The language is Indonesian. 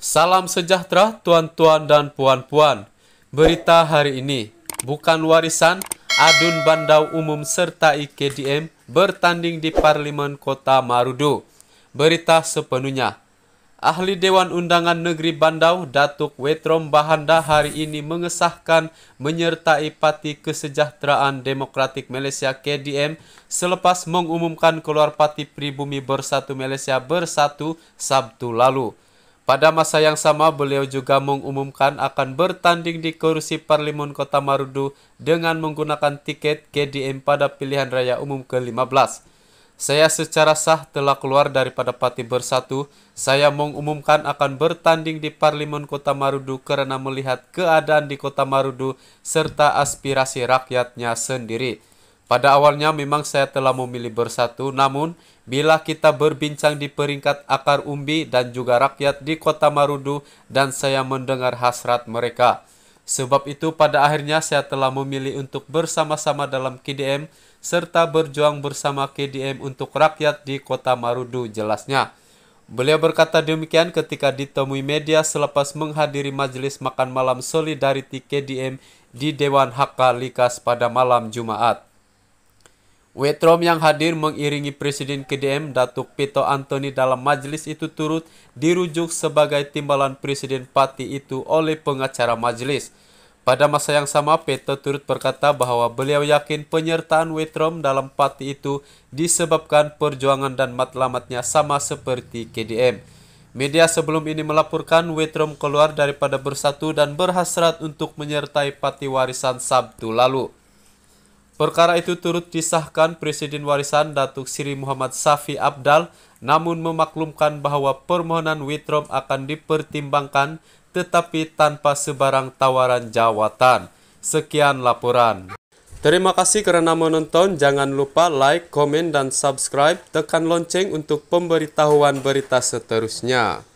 Salam sejahtera tuan-tuan dan puan-puan. Berita hari ini bukan warisan Adun Bandau Umum serta IKDM bertanding di Parlimen Kota Marudu. Berita sepenuhnya. Ahli Dewan Undangan Negeri Bandau Datuk Wetrom Bahanda hari ini mengesahkan menyertai Parti Kesejahteraan Demokratik Malaysia KDM selepas mengumumkan keluar Parti Pribumi Bersatu Malaysia Bersatu Sabtu lalu. Pada masa yang sama, beliau juga mengumumkan akan bertanding di kursi parlimen kota Marudu dengan menggunakan tiket KDM pada pilihan raya umum ke-15. Saya secara sah telah keluar daripada Parti Bersatu. Saya mengumumkan akan bertanding di parlimen kota Marudu karena melihat keadaan di kota Marudu serta aspirasi rakyatnya sendiri. Pada awalnya memang saya telah memilih bersatu, namun bila kita berbincang di peringkat akar umbi dan juga rakyat di kota Marudu dan saya mendengar hasrat mereka. Sebab itu pada akhirnya saya telah memilih untuk bersama-sama dalam KDM serta berjuang bersama KDM untuk rakyat di kota Marudu jelasnya. Beliau berkata demikian ketika ditemui media selepas menghadiri majelis makan malam Solidarity KDM di Dewan Hakka Likas pada malam Jumaat. Wetrom yang hadir mengiringi Presiden KDM Datuk Pito Antoni dalam majelis itu turut dirujuk sebagai timbalan Presiden Parti itu oleh pengacara majelis. Pada masa yang sama, Peto turut berkata bahwa beliau yakin penyertaan Wetrom dalam Parti itu disebabkan perjuangan dan matlamatnya sama seperti KDM. Media sebelum ini melaporkan Wetrom keluar daripada Bersatu dan berhasrat untuk menyertai Pati Warisan Sabtu lalu. Perkara itu turut disahkan Presiden Warisan Datuk Siri Muhammad Safi Abdal namun memaklumkan bahwa permohonan Witrom akan dipertimbangkan tetapi tanpa sebarang tawaran jawatan. Sekian laporan. Terima kasih kerana menonton. Jangan lupa like, komen, dan subscribe. Tekan lonceng untuk pemberitahuan berita seterusnya.